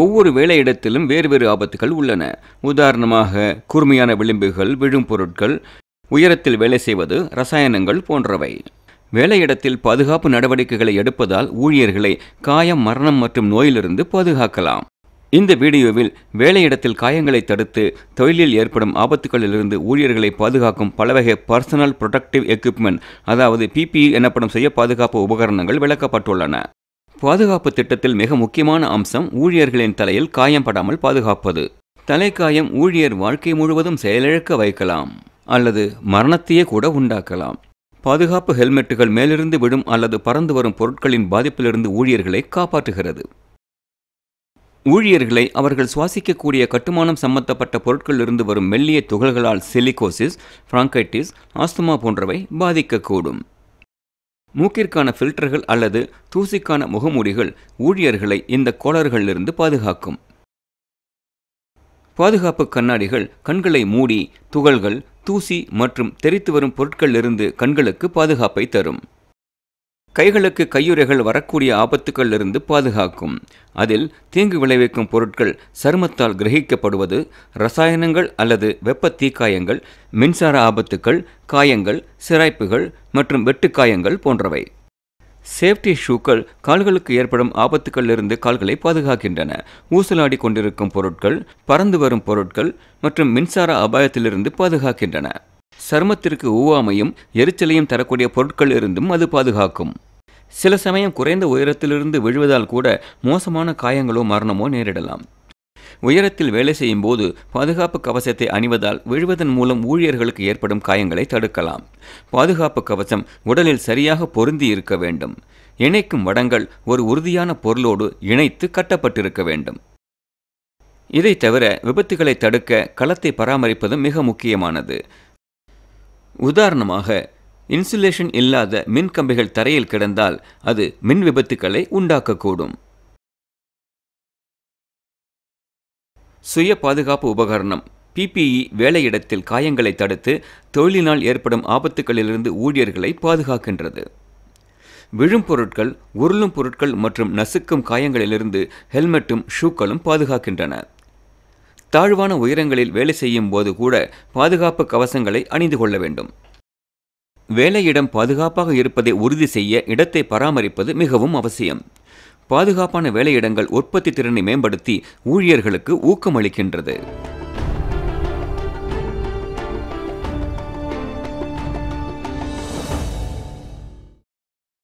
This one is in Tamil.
ஒவ்வொரு வேலையிடத்திலும் வேறு வேறு ஆபத்துகள் உள்ளன உதாரணமாக கூர்மையான விளிம்புகள் விழும் பொருட்கள் உயரத்தில் வேலை செய்வது ரசாயனங்கள் போன்றவை வேலையிடத்தில் பாதுகாப்பு நடவடிக்கைகளை எடுப்பதால் ஊழியர்களை காயம் மரணம் மற்றும் நோயிலிருந்து பாதுகாக்கலாம் இந்த வீடியோவில் வேலையிடத்தில் காயங்களை தடுத்து தொழிலில் ஏற்படும் ஆபத்துகளிலிருந்து ஊழியர்களை பாதுகாக்கும் பலவகை பர்சனல் ப்ரொடக்டிவ் எக்யூப்மெண்ட் அதாவது பிபிஇ e எனப்படும் செய்ய பாதுகாப்பு உபகரணங்கள் விளக்கப்பட்டுள்ளன பாதுகாப்பு திட்டத்தில் மிக முக்கியமான அம்சம் ஊழியர்களின் தலையில் காயம்படாமல் பாதுகாப்பது தலைக்காயம் ஊழியர் வாழ்க்கை முழுவதும் செயலிழக்க வைக்கலாம் அல்லது மரணத்தையே கூட உண்டாக்கலாம் பாதுகாப்பு ஹெல்மெட்டுகள் மேலிருந்து விடும் அல்லது பறந்து வரும் பொருட்களின் பாதிப்பிலிருந்து ஊழியர்களை காப்பாற்றுகிறது ஊழியர்களை அவர்கள் சுவாசிக்கக்கூடிய கட்டுமானம் சம்பந்தப்பட்ட பொருட்களிலிருந்து வரும் மெல்லிய துகள்களால் சிலிகோசிஸ் பிராங்கைட்டிஸ் ஆஸ்துமா போன்றவை பாதிக்கக்கூடும் மூக்கிற்கான ஃபில்டர்கள் அல்லது தூசிக்கான முகமூடிகள் ஊழியர்களை இந்த கோளாறுகளிலிருந்து பாதுகாக்கும் பாதுகாப்பு கண்ணாடிகள் கண்களை மூடி துகள்கள் தூசி மற்றும் தெரித்து வரும் பொருட்களிலிருந்து கண்களுக்கு பாதுகாப்பை தரும் கைகளுக்கு கையுறைகள் வரக்கூடிய ஆபத்துக்கள் இருந்து பாதுகாக்கும் அதில் தீங்கு விளைவிக்கும் பொருட்கள் சருமத்தால் கிரகிக்கப்படுவது ரசாயனங்கள் அல்லது வெப்ப தீக்காயங்கள் மின்சார ஆபத்துக்கள் காயங்கள் சிராய்ப்புகள் மற்றும் வெட்டுக்காயங்கள் போன்றவை சேஃப்டி ஷூக்கள் கால்களுக்கு ஏற்படும் ஆபத்துக்களிலிருந்து கால்களை பாதுகாக்கின்றன ஊசலாடி கொண்டிருக்கும் பொருட்கள் பறந்து வரும் பொருட்கள் மற்றும் மின்சார அபாயத்திலிருந்து பாதுகாக்கின்றன சருமத்திற்கு ஊவாமையும் எரிச்சலையும் தரக்கூடிய பொருட்கள் இருந்தும் அது பாதுகாக்கும் சில சமயம் குறைந்த உயரத்திலிருந்து விழுவதால் கூட மோசமான காயங்களோ மரணமோ நேரிடலாம் உயரத்தில் வேலை செய்யும் போது பாதுகாப்பு கவசத்தை அணிவதால் விழுவதன் மூலம் ஊழியர்களுக்கு ஏற்படும் காயங்களை தடுக்கலாம் பாதுகாப்பு கவசம் உடலில் சரியாக பொருந்தி இருக்க வேண்டும் இணைக்கும் வடங்கள் ஒரு உறுதியான பொருளோடு இணைத்து கட்டப்பட்டிருக்க வேண்டும் இதை தவிர விபத்துகளை தடுக்க களத்தை பராமரிப்பதும் மிக முக்கியமானது உதாரணமாக இன்சுலேஷன் இல்லாத மின்கம்பிகள் தரையில் கிடந்தால் அது மின் விபத்துக்களை உண்டாக்கக்கூடும் சுய பாதுகாப்பு உபகரணம் பிபிஇ e வேலையிடத்தில் காயங்களை தடுத்து தொழிலினால் ஏற்படும் ஆபத்துகளிலிருந்து ஊழியர்களை பாதுகாக்கின்றது விழும் பொருட்கள் உருளும் பொருட்கள் மற்றும் நசுக்கும் காயங்களிலிருந்து ஹெல்மெட்டும் ஷூக்களும் பாதுகாக்கின்றன தாழ்வான உயரங்களில் வேலை செய்யும் போது கூட பாதுகாப்பு கவசங்களை அணிந்து கொள்ள வேண்டும் வேலையிடம் பாதுகாப்பாக இருப்பதை உறுதி செய்ய இடத்தை பராமரிப்பது மிகவும் அவசியம் பாதுகாப்பான வேலையிடங்கள் உற்பத்தி திறனை மேம்படுத்தி ஊழியர்களுக்கு ஊக்கமளிக்கின்றது